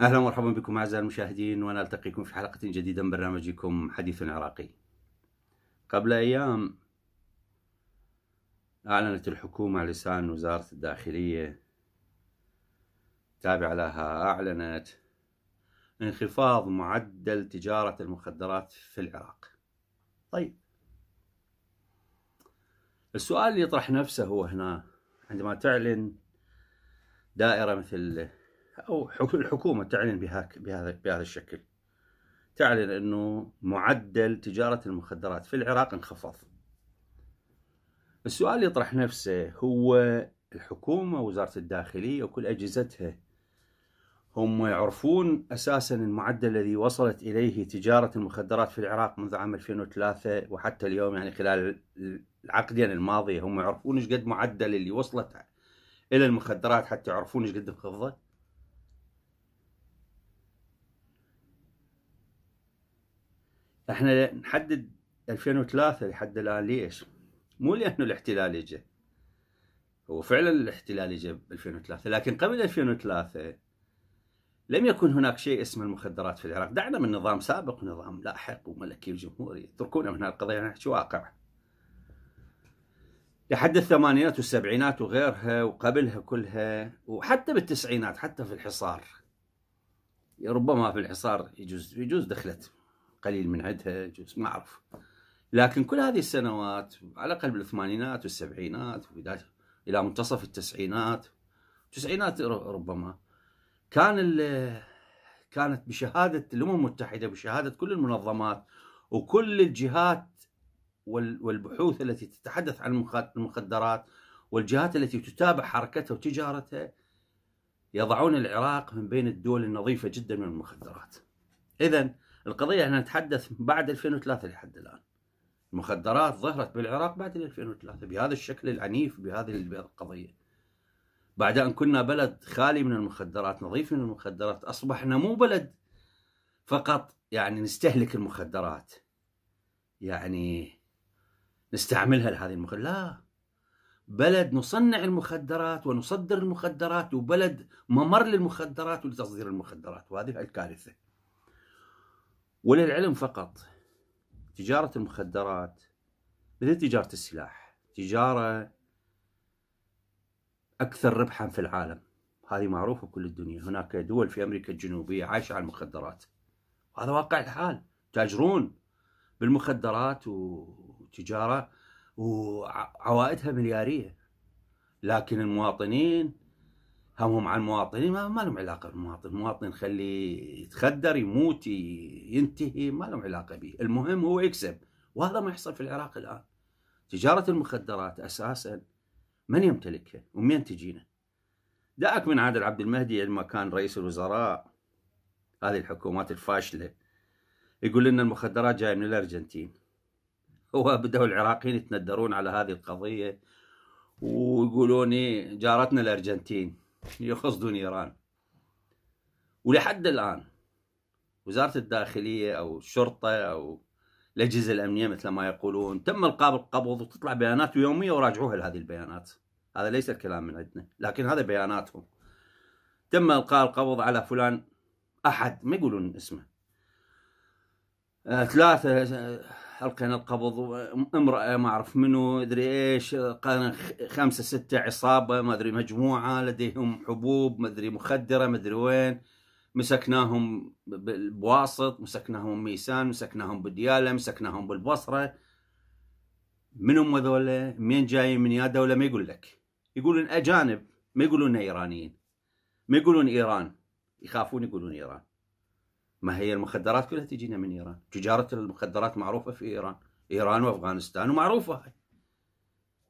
اهلا ومرحبا بكم اعزائي المشاهدين وانا التقيكم في حلقه جديده من برنامجكم حديث عراقي. قبل ايام اعلنت الحكومه على لسان وزاره الداخليه تابع لها أعلنت انخفاض معدل تجارة المخدرات في العراق طيب السؤال اللي يطرح نفسه هو هنا عندما تعلن دائرة مثل أو الحكومة تعلن بهاك بهذا بهذا الشكل تعلن أنه معدل تجارة المخدرات في العراق انخفض السؤال اللي يطرح نفسه هو الحكومة وزارة الداخلية وكل أجهزتها هم يعرفون اساسا المعدل الذي وصلت اليه تجاره المخدرات في العراق منذ عام 2003 وحتى اليوم يعني خلال العقدين الماضيه هم يعرفون ايش قد معدل اللي وصلت الى المخدرات حتى يعرفون ايش قد انخفضت احنا نحدد 2003 لحد الان ليش؟ مو لانه الاحتلال اجى هو فعلا الاحتلال اجى ب 2003 لكن قبل 2003 لم يكن هناك شيء اسمه المخدرات في العراق دعنا من نظام سابق ونظام لاحق وملكي وجمهوري اتركونا من هالقضية نحكي واقع لحد الثمانينات والسبعينات وغيرها وقبلها كلها وحتى بالتسعينات حتى في الحصار ربما في الحصار يجوز يجوز دخلت قليل من عندها يجوز ما اعرف لكن كل هذه السنوات على الاقل بالثمانينات والسبعينات الى منتصف التسعينات التسعينات ربما كان كانت بشهاده الامم المتحده بشهاده كل المنظمات وكل الجهات والبحوث التي تتحدث عن المخدرات والجهات التي تتابع حركتها وتجارتها يضعون العراق من بين الدول النظيفه جدا من المخدرات. اذا القضيه احنا نتحدث بعد 2003 لحد الان. المخدرات ظهرت بالعراق بعد 2003 بهذا الشكل العنيف بهذه القضيه. بعد أن كنا بلد خالي من المخدرات نظيف من المخدرات أصبحنا مو بلد فقط يعني نستهلك المخدرات يعني نستعملها لهذه المخدرات لا بلد نصنع المخدرات ونصدر المخدرات وبلد ممر للمخدرات ولتصدير المخدرات وهذه الكارثة وللعلم فقط تجارة المخدرات مثل تجارة السلاح تجارة أكثر ربحا في العالم هذه معروفة كل الدنيا هناك دول في أمريكا الجنوبية عايشة على المخدرات وهذا واقع الحال تاجرون بالمخدرات وتجارة وعوائدها مليارية لكن المواطنين همهم على المواطنين ما, ما لهم علاقة بالمواطن المواطن خليه يتخدر يموت ينتهي ما لهم علاقة به المهم هو يكسب وهذا ما يحصل في العراق الآن تجارة المخدرات أساساً من يمتلكها ومن تجينا دعك من عادل عبد المهدي لما كان رئيس الوزراء هذه الحكومات الفاشلة يقول لنا المخدرات جاية من الأرجنتين هو بدأوا العراقيين يتندرون على هذه القضية ويقولون إيه، جارتنا الأرجنتين يقصدون إيران ولحد الآن وزارة الداخلية أو الشرطة أو الاجهزه الامنيه مثل ما يقولون تم القاء القبض وتطلع بيانات يوميه وراجعوها لهذه البيانات هذا ليس الكلام من عندنا لكن هذا بياناتهم تم القاء القبض على فلان احد ما يقولون اسمه آه، ثلاثه آه، القينا القبض امراه ما اعرف منو ادري ايش خمسه سته عصابه ما ادري مجموعه لديهم حبوب ما ادري مخدره ما ادري وين مسكناهم بواسط مسكناهم ميسان مسكناهم بديالة مسكناهم بالبصرة من هم هذول منين جايين من يا دولة ما يقول لك يقولون أجانب ما يقولون إيرانيين ما يقولون إيران يخافون يقولون إيران ما هي المخدرات كلها تجينا من إيران تجارة المخدرات معروفة في إيران إيران وأفغانستان ومعروفة هاي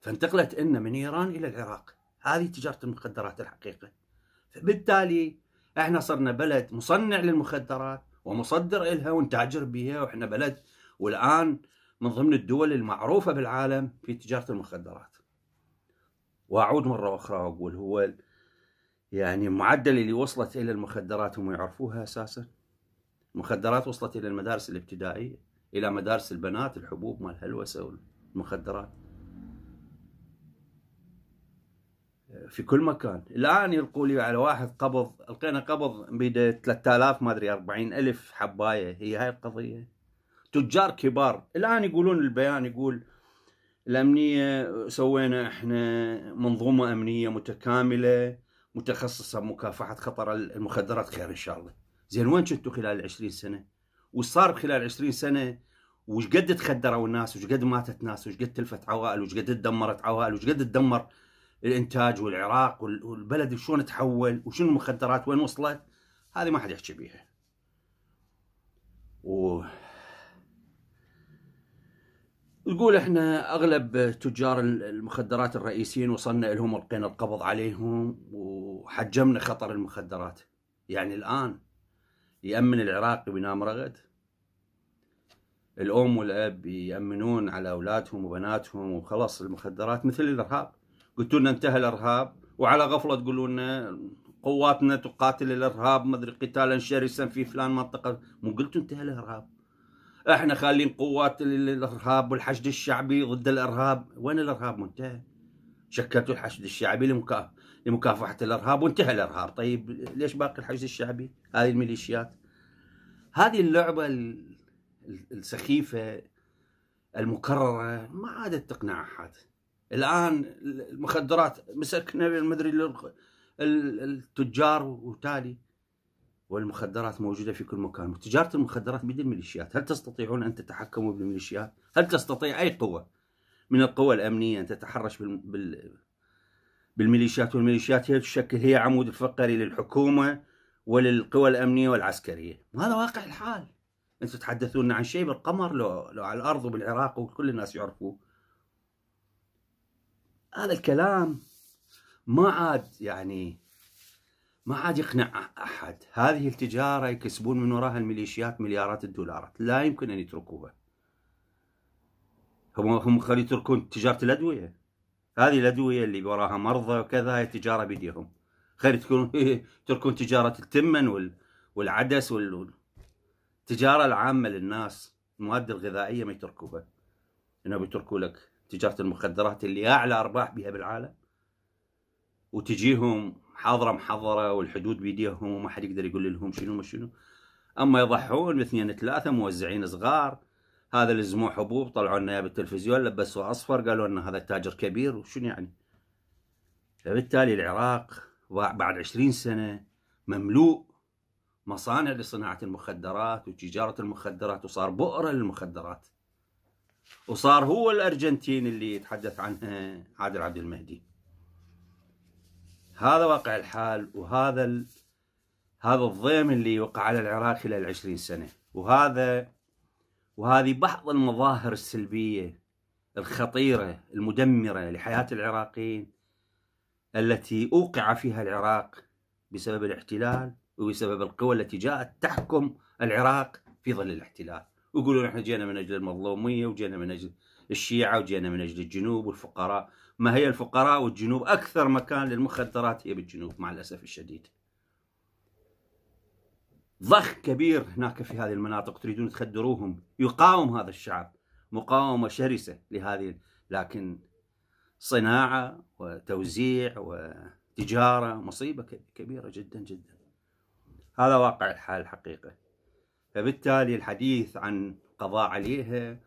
فانتقلت إن من إيران إلى العراق هذه تجارة المخدرات الحقيقة فبالتالي احنا صرنا بلد مصنع للمخدرات ومصدر إلها ونتاجر بها واحنا بلد والآن من ضمن الدول المعروفة بالعالم في تجارة المخدرات وأعود مرة أخرى وأقول هو يعني المعدل اللي وصلت إلى المخدرات هم يعرفوها أساسا المخدرات وصلت إلى المدارس الابتدائية إلى مدارس البنات الحبوب مال الهلوسة والمخدرات في كل مكان الان يلقوا لي على واحد قبض لقينا قبض بيده 3000 ما ادري 40 الف حبايه هي هاي القضيه تجار كبار الان يقولون البيان يقول الامنيه سوينا احنا منظومه امنيه متكامله متخصصه بمكافحه خطر المخدرات خير ان شاء الله زين وين كنتوا خلال 20 سنه وصار خلال 20 سنه وش قد تخدروا الناس وش قد ماتت ناس وش قد تلفت عوائل وش قد تدمرت عوائل وش قد تدمر الانتاج والعراق والبلد شلون تحول وشنو المخدرات وين وصلت هذه ما حد يحكي بيها و نقول احنا اغلب تجار المخدرات الرئيسيين وصلنا لهم ولقينا القبض عليهم وحجمنا خطر المخدرات يعني الان يامن العراقي وينام رغد الام والاب يامنون على اولادهم وبناتهم وخلاص المخدرات مثل الارهاب قلتوا لنا انتهى الارهاب وعلى غفله تقولوا لنا قواتنا تقاتل الارهاب ما ادري قتالا شرسا في فلان منطقه مو قلتوا انتهى الارهاب احنا خالين قوات الارهاب والحشد الشعبي ضد الارهاب وين الارهاب منتهى شكلتوا الحشد الشعبي لمكافحة, لمكافحه الارهاب وانتهى الارهاب طيب ليش باقي الحشد الشعبي هذه الميليشيات هذه اللعبه السخيفه المكرره ما عادت تقنع احد الان المخدرات مسكنا المدري التجار وتالي والمخدرات موجوده في كل مكان، تجاره المخدرات بيد الميليشيات، هل تستطيعون ان تتحكموا بالميليشيات؟ هل تستطيع اي قوه من القوى الامنيه ان تتحرش بال... بال... بالميليشيات والميليشيات هي تشكل هي عمود الفقري للحكومه وللقوى الامنيه والعسكريه، وهذا واقع الحال. انتم تتحدثون عن شيء بالقمر لو لو على الارض وبالعراق وكل الناس يعرفوه. هذا الكلام ما عاد يعني ما عاد يقنع احد هذه التجاره يكسبون من وراها الميليشيات مليارات الدولارات لا يمكن ان يتركوها هم هم خلي يتركون تجاره الادويه هذه الادويه اللي وراها مرضى وكذا هي تجاره بيديهم خلي تكون تركون تجاره التمن والعدس والتجاره العامه للناس المواد الغذائيه ما يتركوها انه بيتركوا لك تجاره المخدرات اللي اعلى ارباح بها بالعالم وتجيهم حاضره محضره والحدود بيديهم وما حد يقدر يقول لهم شنو ما شنو اما يضحون باثنين ثلاثه موزعين صغار هذا اللي حبوب طلعوا لنا بالتلفزيون لبسوا اصفر قالوا لنا هذا تاجر كبير وشنو يعني فبالتالي العراق بعد عشرين سنه مملوء مصانع لصناعه المخدرات وتجاره المخدرات وصار بؤره للمخدرات وصار هو الأرجنتين اللي يتحدث عنها عادل عبد المهدي هذا واقع الحال وهذا ال... هذا الضيم اللي وقع على العراق خلال 20 سنة وهذا وهذه بعض المظاهر السلبية الخطيرة المدمرة لحياة العراقيين التي أوقع فيها العراق بسبب الاحتلال وبسبب القوى التي جاءت تحكم العراق في ظل الاحتلال ويقولون احنا جينا من اجل المظلوميه وجينا من اجل الشيعه وجينا من اجل الجنوب والفقراء ما هي الفقراء والجنوب اكثر مكان للمخدرات هي بالجنوب مع الاسف الشديد ضخ كبير هناك في هذه المناطق تريدون تخدروهم يقاوم هذا الشعب مقاومه شرسه لهذه لكن صناعه وتوزيع وتجاره مصيبه كبيره جدا جدا هذا واقع الحال الحقيقه فبالتالي الحديث عن قضاء عليها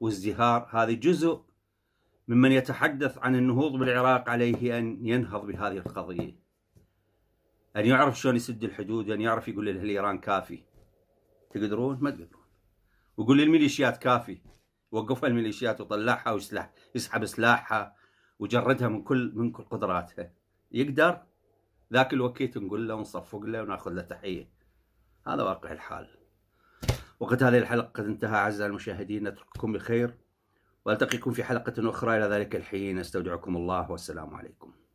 وازدهار هذا جزء ممن يتحدث عن النهوض بالعراق عليه أن ينهض بهذه القضية أن يعرف شلون يسد الحدود أن يعرف يقول لأهل إيران كافي تقدرون ما تقدرون ويقول للميليشيات كافي وقفها الميليشيات وطلعها وسلاح يسحب سلاحها وجردها من كل من كل قدراتها يقدر ذاك الوقت نقول له ونصفق له وناخذ له تحيه هذا واقع الحال وقد هذه الحلقة قد انتهى أعزائي المشاهدين نترككم بخير وألتقيكم في حلقة أخرى إلى ذلك الحين أستودعكم الله والسلام عليكم